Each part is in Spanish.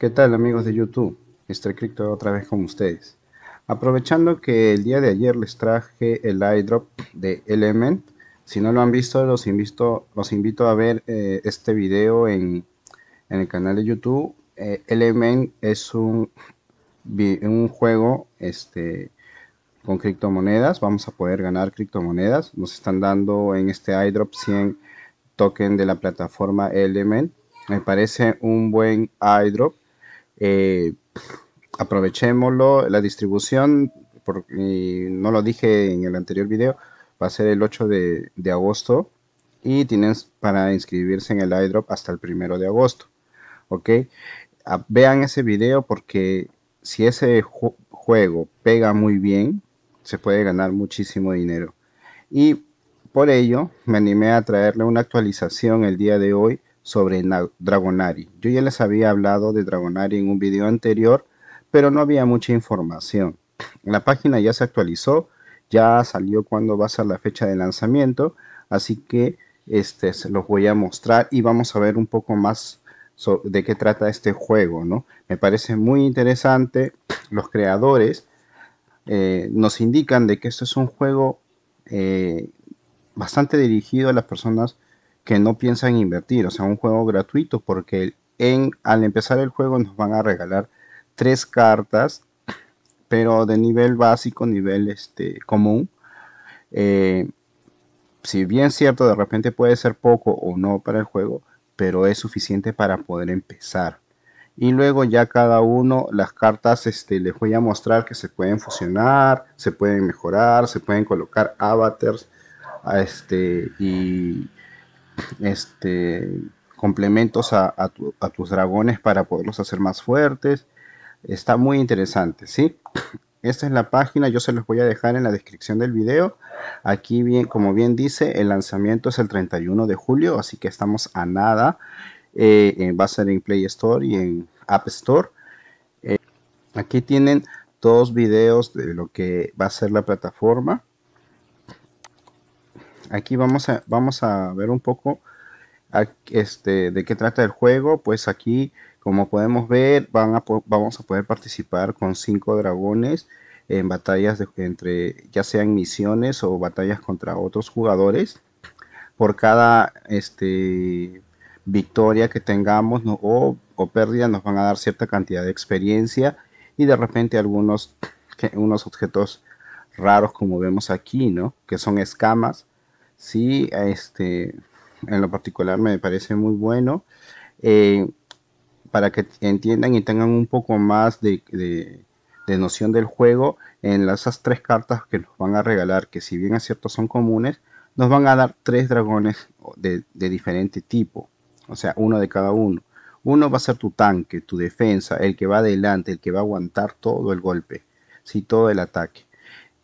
¿Qué tal amigos de YouTube? Estoy Crypto otra vez con ustedes. Aprovechando que el día de ayer les traje el iDrop de Element. Si no lo han visto, los invito, los invito a ver eh, este video en, el canal de YouTube. Eh, Element es un, un juego este, con criptomonedas. Vamos a poder ganar criptomonedas. Nos están dando en este iDrop 100 token de la plataforma Element. Me parece un buen iDrop eh, aprovechémoslo. La distribución, porque no lo dije en el anterior video, va a ser el 8 de, agosto y tienes para inscribirse en el iDrop hasta el 1 de agosto. ¿Ok? Ah, vean ese video porque si ese juego pega muy bien, se puede ganar muchísimo dinero. Y por ello me animé a traerle una actualización el día de hoy sobre Dragonari. Yo ya les había hablado de Dragonari en un video anterior, pero no había mucha información. La página ya se actualizó, ya salió cuando va a ser la fecha de lanzamiento, así que este, se los voy a mostrar y vamos a ver un poco más de qué trata este juego. ¿no? Me parece muy interesante, los creadores eh, nos indican de que esto es un juego eh, bastante dirigido a las personas que no piensan invertir, o sea, un juego gratuito, porque en, al empezar el juego nos van a regalar tres cartas, pero de nivel básico, nivel este, común. Eh, si bien cierto, de repente puede ser poco o no para el juego, pero es suficiente para poder empezar. Y luego ya cada uno, las cartas este, les voy a mostrar que se pueden fusionar, se pueden mejorar, se pueden colocar avatars. A este, y este, complementos a, tus dragones para poderlos hacer más fuertes. Está muy interesante, ¿sí? Esta es la página, yo se los voy a dejar en la descripción del video. Aquí, bien, como bien dice, el lanzamiento es el 31 de julio, así que estamos a nada. Eh, eh, va a ser en Play Store y en App Store. Eh, aquí tienen dos videos de lo que va a ser la plataforma aquí vamos a, vamos a ver un poco este, de qué trata el juego. Pues aquí, como podemos ver, van vamos a poder participar con cinco dragones en batallas entre, ya sean misiones o batallas contra otros jugadores. Por cada este, victoria que tengamos o, pérdida nos van a dar cierta cantidad de experiencia y de repente algunos unos objetos raros como vemos aquí, ¿no? Que son escamas Sí, este, en lo particular me parece muy bueno. Eh, para que entiendan y tengan un poco más de, noción del juego en esas tres cartas que nos van a regalar, que si bien es cierto son comunes, nos van a dar tres dragones de, diferente tipo, o sea, uno de cada uno. Uno va a ser tu tanque, tu defensa, el que va adelante, el que va a aguantar todo el golpe, si todo el ataque.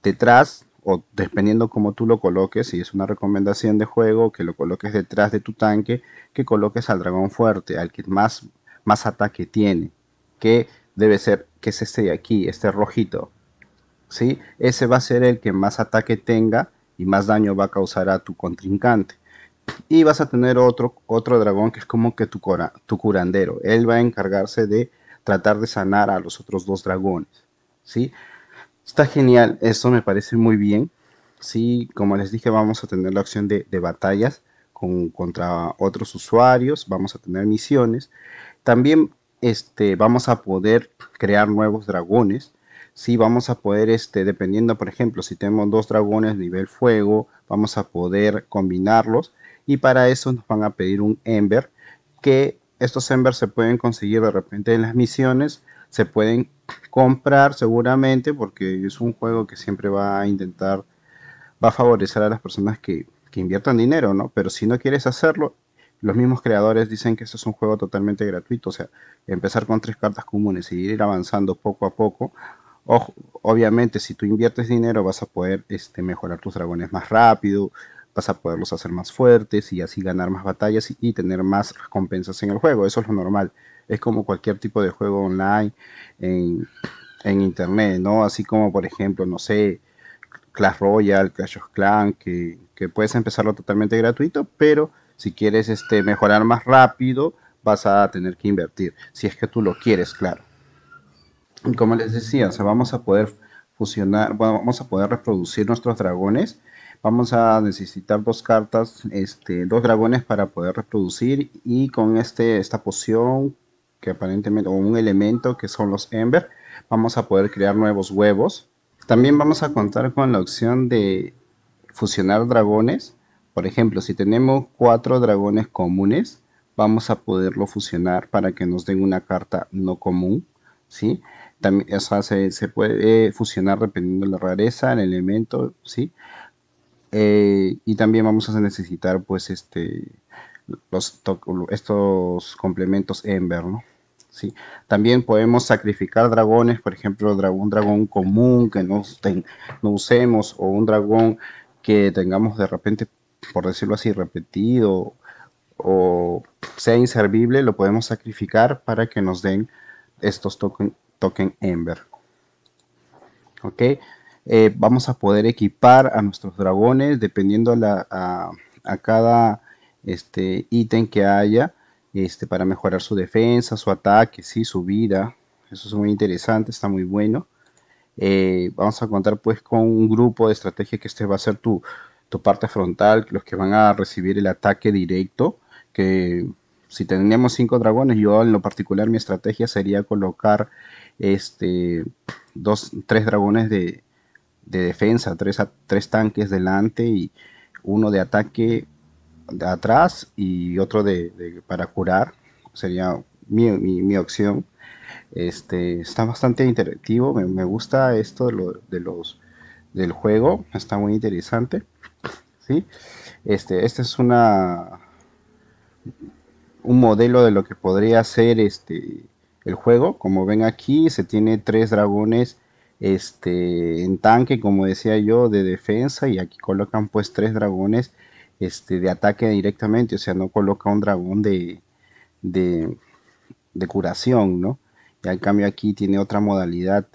Detrás o dependiendo como tú lo coloques, si es una recomendación de juego, que lo coloques detrás de tu tanque, que coloques al dragón fuerte, al que más, más ataque tiene, que debe ser, que es este de aquí, este rojito, ¿sí? Ese va a ser el que más ataque tenga y más daño va a causar a tu contrincante. Y vas a tener otro, otro dragón que es como que tu, tu curandero. Él va a encargarse de tratar de sanar a los otros dos dragones, ¿sí? Está genial, eso me parece muy bien. Sí, como les dije, vamos a tener la opción de, batallas con, contra otros usuarios, vamos a tener misiones. También este, vamos a poder crear nuevos dragones. Sí, vamos a poder, este, dependiendo, por ejemplo, si tenemos dos dragones nivel fuego, vamos a poder combinarlos. Y para eso nos van a pedir un Ember, que estos embers se pueden conseguir de repente en las misiones, se pueden comprar seguramente porque es un juego que siempre va a intentar, va a favorecer a las personas que, inviertan dinero, ¿no? Pero si no quieres hacerlo, los mismos creadores dicen que este es un juego totalmente gratuito, o sea, empezar con tres cartas comunes y ir avanzando poco a poco. obviamente, si tú inviertes dinero, vas a poder este, mejorar tus dragones más rápido, vas a poderlos hacer más fuertes y así ganar más batallas y tener más recompensas en el juego. Eso es lo normal es como cualquier tipo de juego online en, internet, ¿no? Así como, por ejemplo, no sé, Clash Royale, Clash of Clans, que, puedes empezarlo totalmente gratuito, pero si quieres este, mejorar más rápido, vas a tener que invertir, si es que tú lo quieres, claro. Y como les decía, vamos a poder fusionar, bueno, vamos a poder reproducir nuestros dragones. Vamos a necesitar dos cartas, este, dos dragones para poder reproducir y con este, esta poción aparentemente, o un elemento que son los Ember, vamos a poder crear nuevos huevos. También vamos a contar con la opción de fusionar dragones. Por ejemplo, si tenemos cuatro dragones comunes, vamos a poderlo fusionar para que nos den una carta no común. ¿sí? También, se, puede fusionar dependiendo de la rareza, el elemento. ¿sí? Eh, y también vamos a necesitar pues, este, los, estos complementos Ember. ¿no? También podemos sacrificar dragones, por ejemplo, un dragón común que no, usemos o un dragón que tengamos de repente, por decirlo así, repetido o sea inservible, lo podemos sacrificar para que nos den estos token, Ember. Eh, vamos a poder equipar a nuestros dragones dependiendo a, a, cada este, ítem que haya este, para mejorar su defensa, su ataque, sí, su vida. Eso es muy interesante, está muy bueno. Eh, vamos a contar pues con un grupo de estrategia que este va a ser tu, tu parte frontal, los que van a recibir el ataque directo, que si tenemos cinco dragones, yo en lo particular mi estrategia sería colocar este, dos, tres dragones de, defensa, tres, tres tanques delante y uno de ataque de atrás y otro de, para curar, sería mi, opción. Este, está bastante interactivo, me, gusta esto de, lo, de, los del juego, está muy interesante. ¿sí? Este, este es una un modelo de lo que podría ser este el juego. Como ven aquí, se tiene tres dragones este, en tanque, como decía yo, de defensa. Y aquí colocan pues tres dragones este, de ataque directamente, o sea, no coloca un dragón de, de, curación, ¿no? Y al cambio aquí tiene otra modalidad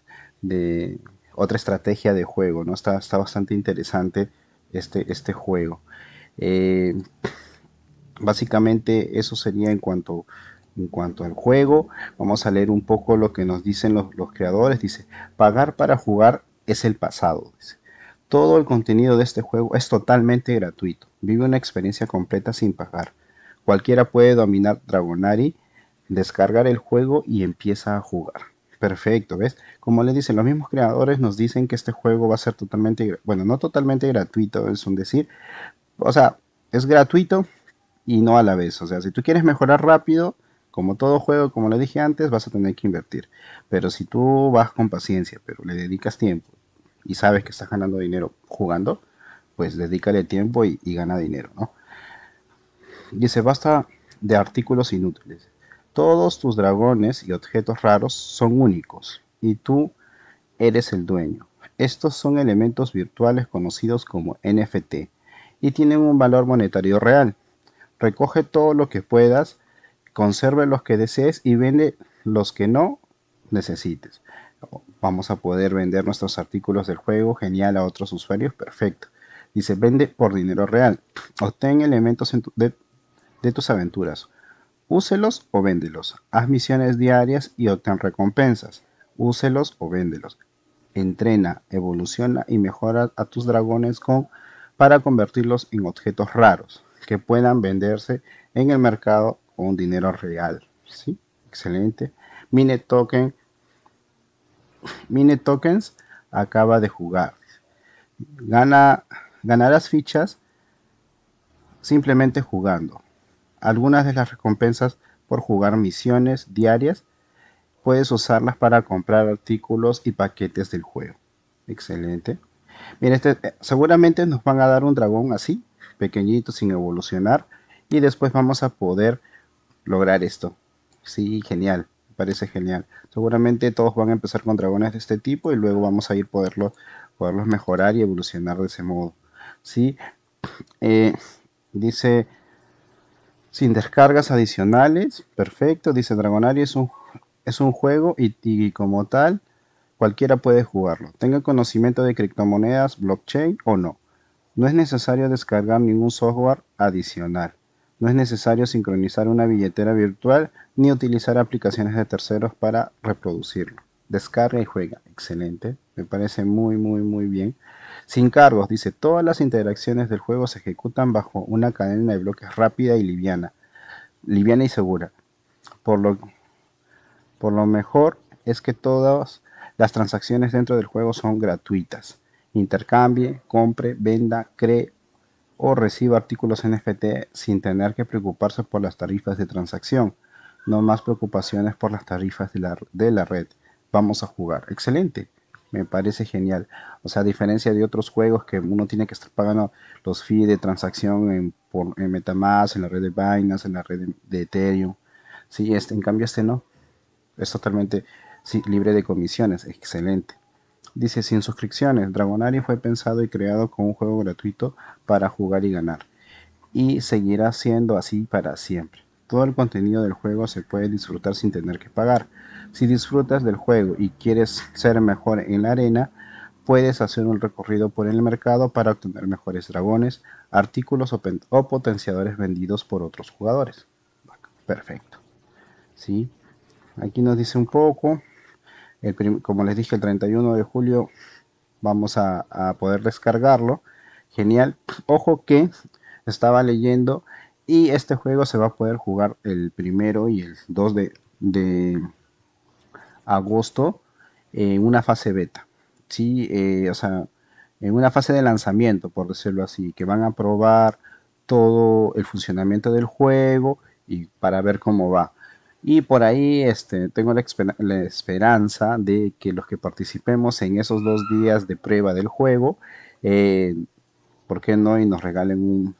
de otra estrategia de juego, ¿no? Está, está bastante interesante este, este juego. Eh, básicamente eso sería en cuanto, en cuanto al juego. Vamos a leer un poco lo que nos dicen los, los creadores. Dice, pagar para jugar es el pasado. Dice. Todo el contenido de este juego es totalmente gratuito. Vive una experiencia completa sin pagar. Cualquiera puede dominar Dragonari, descargar el juego y empieza a jugar. Perfecto, ¿ves? Como les dicen, los mismos creadores nos dicen que este juego va a ser totalmente, bueno, no totalmente gratuito, es un decir. O sea, es gratuito y no a la vez. O sea, si tú quieres mejorar rápido, como todo juego, como le dije antes, vas a tener que invertir. Pero si tú vas con paciencia, pero le dedicas tiempo y sabes que estás ganando dinero jugando, pues dedícale tiempo y, gana dinero, ¿no? se basta de artículos inútiles. Todos tus dragones y objetos raros son únicos y tú eres el dueño. Estos son elementos virtuales conocidos como NFT y tienen un valor monetario real. Recoge todo lo que puedas, conserve los que desees y vende los que no necesites. Vamos a poder vender nuestros artículos del juego, genial, a otros usuarios, perfecto. Dice, vende por dinero real. Obtén elementos de, tus aventuras. Úselos o véndelos. Haz misiones diarias y obtén recompensas. Úselos o véndelos. Entrena, evoluciona y mejora a tus dragones con, para convertirlos en objetos raros que puedan venderse en el mercado con dinero real. ¿Sí? Excelente. Mine token Mine Tokens acaba de jugar. Gana, las fichas simplemente jugando. Algunas de las recompensas por jugar misiones diarias puedes usarlas para comprar artículos y paquetes del juego. Excelente. Este, eh, seguramente nos van a dar un dragón así, pequeñito, sin evolucionar. Y después vamos a poder lograr esto. Sí, genial parece genial. Seguramente todos van a empezar con dragones de este tipo y luego vamos a ir poderlos, poderlos mejorar y evolucionar de ese modo. ¿sí? Eh, dice, sin descargas adicionales, perfecto, dice Dragonario, es un, es un juego y, y como tal, cualquiera puede jugarlo. Tenga conocimiento de criptomonedas, blockchain o no. No es necesario descargar ningún software adicional. No es necesario sincronizar una billetera virtual ni utilizar aplicaciones de terceros para reproducirlo. Descarga y juega. Excelente. Me parece muy, muy, muy bien. Sin cargos, dice, todas las interacciones del juego se ejecutan bajo una cadena de bloques rápida y liviana. Liviana y segura. Por lo, por lo mejor es que todas las transacciones dentro del juego son gratuitas. Intercambie, compre, venda, cree, o reciba artículos NFT sin tener que preocuparse por las tarifas de transacción. No más preocupaciones por las tarifas de la, de la red. Vamos a jugar. Excelente. Me parece genial. O sea, a diferencia de otros juegos que uno tiene que estar pagando los fees de transacción en, por, en Metamask, en la red de Binance, en la red de, Ethereum. Sí, este, en cambio este no. Es totalmente libre de comisiones. Excelente. Dice, sin suscripciones, Dragonari fue pensado y creado como un juego gratuito para jugar y ganar. Y seguirá siendo así para siempre. Todo el contenido del juego se puede disfrutar sin tener que pagar. Si disfrutas del juego y quieres ser mejor en la arena, puedes hacer un recorrido por el mercado para obtener mejores dragones, artículos o, potenciadores vendidos por otros jugadores. Perfecto. ¿Sí? Aquí nos dice un poco como les dije, el 31 de julio vamos a, poder descargarlo. Genial. Ojo que estaba leyendo y este juego se va a poder jugar el primero y el 2 de, agosto en una fase beta. Sí, eh, o sea, en una fase de lanzamiento, por decirlo así, que van a probar todo el funcionamiento del juego y para ver cómo va. Y por ahí este, tengo la, esperanza de que los que participemos en esos dos días de prueba del juego, eh, ¿por qué no? Y nos regalen un,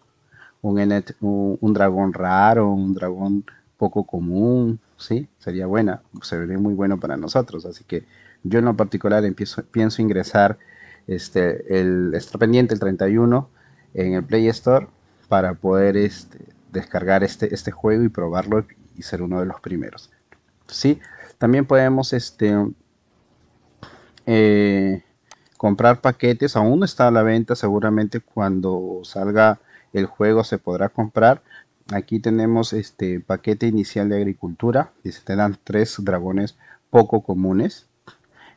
un, dragón raro, un dragón poco común, ¿sí? Sería buena, sería muy bueno para nosotros. Así que yo en lo particular pienso ingresar, este, el, está pendiente el 31 en el Play Store para poder este, descargar este, este juego y probarlo y ser uno de los primeros. ¿sí? También podemos este, eh, comprar paquetes, aún no está a la venta, seguramente cuando salga el juego se podrá comprar. Aquí tenemos este paquete inicial de agricultura, te dan tres dragones poco comunes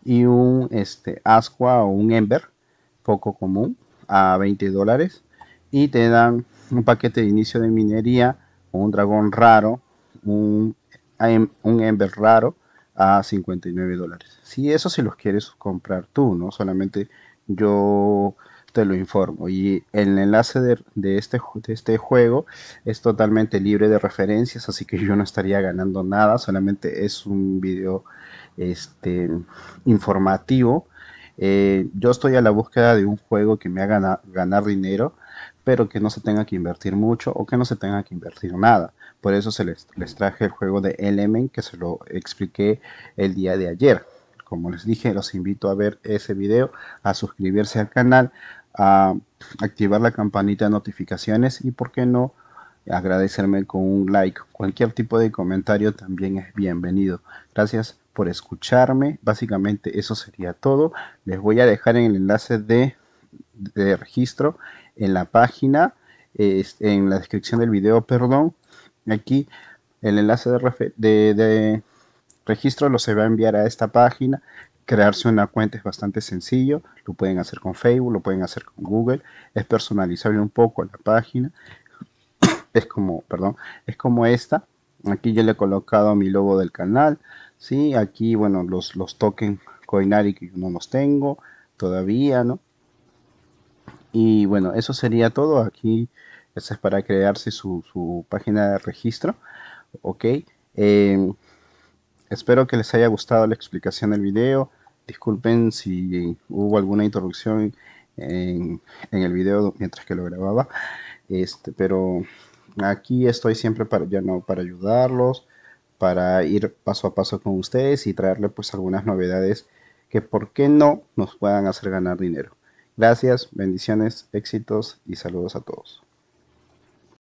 y un este, ascua o un ember poco común a 20 dólares y te dan un paquete de inicio de minería, O un dragón raro un, em, un Ember raro a 59 dólares. Si eso si los quieres comprar tú, ¿no? Solamente yo te lo informo. Y el enlace de, este, este juego es totalmente libre de referencias, así que yo no estaría ganando nada, solamente es un video este, informativo. Eh, yo estoy a la búsqueda de un juego que me haga ganar dinero pero que no se tenga que invertir mucho o que no se tenga que invertir nada. Por eso se les, traje el juego de Element que se lo expliqué el día de ayer. Como les dije, los invito a ver ese video, a suscribirse al canal, a activar la campanita de notificaciones y, por qué no, agradecerme con un like. Cualquier tipo de comentario también es bienvenido. Gracias por escucharme. Básicamente eso sería todo. Les voy a dejar en el enlace de registro en la página, en la descripción del video, perdón. Aquí el enlace de, registro lo se va a enviar a esta página. Crearse una cuenta es bastante sencillo, lo pueden hacer con Facebook, lo pueden hacer con Google, es personalizable un poco la página, es como, perdón, es como esta, aquí yo le he colocado mi logo del canal, ¿sí? aquí bueno los, los tokens Coinari que yo no los tengo todavía, ¿no? Y bueno, eso sería todo. Aquí, eso es para crearse su, página de registro. Ok. Em, espero que les haya gustado la explicación del video. Disculpen si hubo alguna interrupción en, el video mientras que lo grababa. Este, pero aquí estoy siempre para, para ayudarlos, para ir paso a paso con ustedes y traerle pues algunas novedades que por qué no nos puedan hacer ganar dinero. Gracias, bendiciones, éxitos y saludos a todos.